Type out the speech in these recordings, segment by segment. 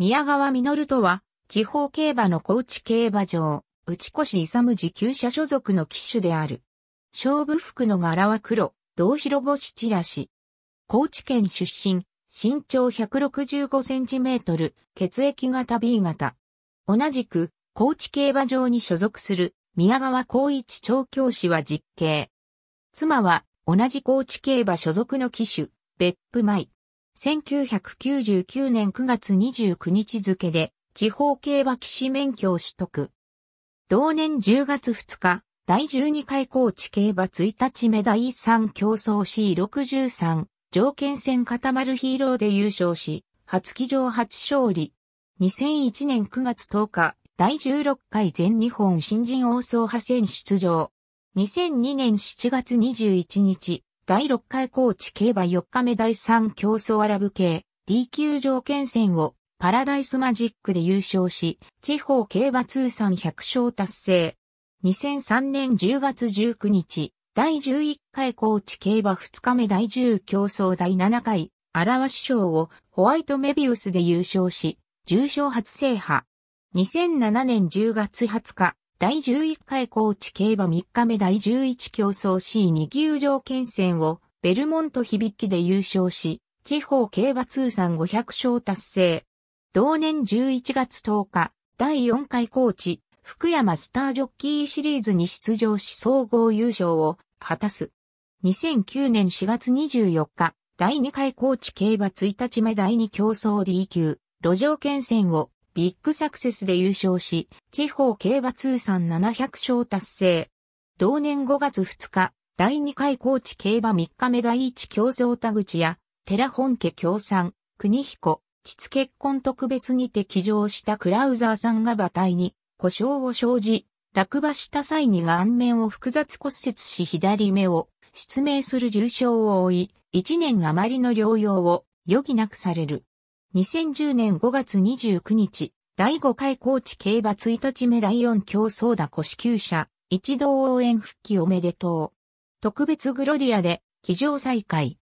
宮川実とは、地方競馬の高知競馬場、内越勇持旧社所属の騎手である。勝負服の柄は黒、同白星チラシ。高知県出身、身長165センチメートル、血液型 B 型。同じく、高知競馬場に所属する、宮川光一調教師は実刑。妻は、同じ高知競馬所属の騎手、別府舞。1999年9月29日付で地方競馬騎士免許を取得。同年10月2日、第12回高知競馬1日目第3競争 C63 条件戦固まるヒーローで優勝し、初騎乗初勝利。2001年9月10日、第16回全日本新人王総派戦出場。2002年7月21日、第6回高知競馬4日目第3競争アラブ系 D 級条件戦をパラダイスマジックで優勝し、地方競馬通算100勝達成。2003年10月19日、第11回高知競馬2日目第10競争第7回、荒わ賞をホワイトメビウスで優勝し、重賞初制覇。2007年10月20日、第11回高知競馬3日目第11競争 C2 級場県戦をベルモント響きで優勝し、地方競馬通算500勝達成。同年11月10日、第4回高知、福山スタージョッキーシリーズに出場し総合優勝を果たす。2009年4月24日、第2回高知競馬1日目第2競争 D 級、路上県戦をビッグサクセスで優勝し、地方競馬通算700勝達成。同年5月2日、第2回高知競馬3日目第1競争田口や、寺本家協賛、国彦、父結婚特別にて騎乗したクラウザーさんが馬体に故障を生じ、落馬した際に顔面を複雑骨折し左目を失明する重傷を負い、1年余りの療養を余儀なくされる。2010年5月29日、第5回高知競馬1日目第4競争だ腰支給者、一同応援復帰おめでとう。特別グロリアで、騎乗再開。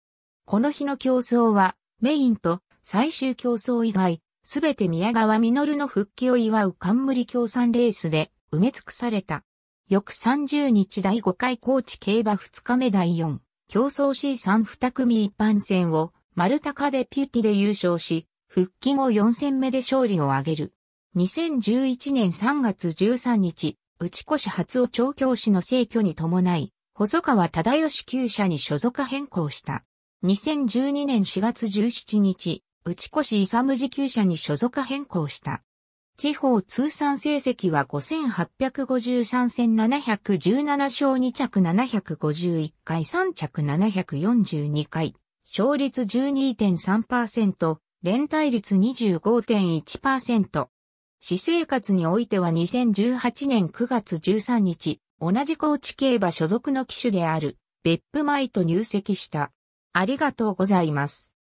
この日の競争は、メインと最終競争以外、すべて宮川実の復帰を祝う冠協賛レースで埋め尽くされた。翌30日第5回高知競馬2日目第4、競争 C32 組一般戦を、丸高でピューティで優勝し、復帰後4戦目で勝利を挙げる。2011年3月13日、内越初尾調教師の逝去に伴い、細川忠義旧社に所属変更した。2012年4月17日、内越勇時旧社に所属変更した。地方通算成績は5853戦717勝2着751回3着742回、勝率12.3%、連帯率25.1%。私生活においては2018年9月13日、同じ高知競馬所属の騎手である、別府イと入籍した。ありがとうございます。